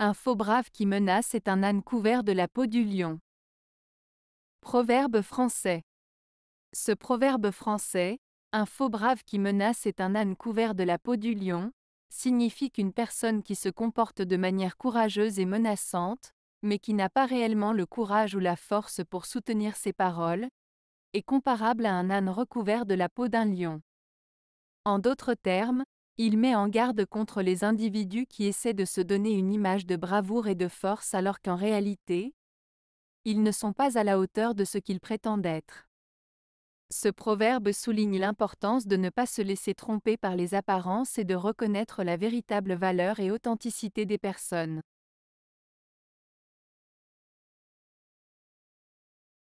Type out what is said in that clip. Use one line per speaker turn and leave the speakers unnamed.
Un faux brave qui menace est un âne couvert de la peau du lion. Proverbe français. Ce proverbe français, un faux brave qui menace est un âne couvert de la peau du lion, signifie qu'une personne qui se comporte de manière courageuse et menaçante, mais qui n'a pas réellement le courage ou la force pour soutenir ses paroles, est comparable à un âne recouvert de la peau d'un lion. En d'autres termes, il met en garde contre les individus qui essaient de se donner une image de bravoure et de force alors qu'en réalité, ils ne sont pas à la hauteur de ce qu'ils prétendent être. Ce proverbe souligne l'importance de ne pas se laisser tromper par les apparences et de reconnaître la véritable valeur et authenticité des personnes.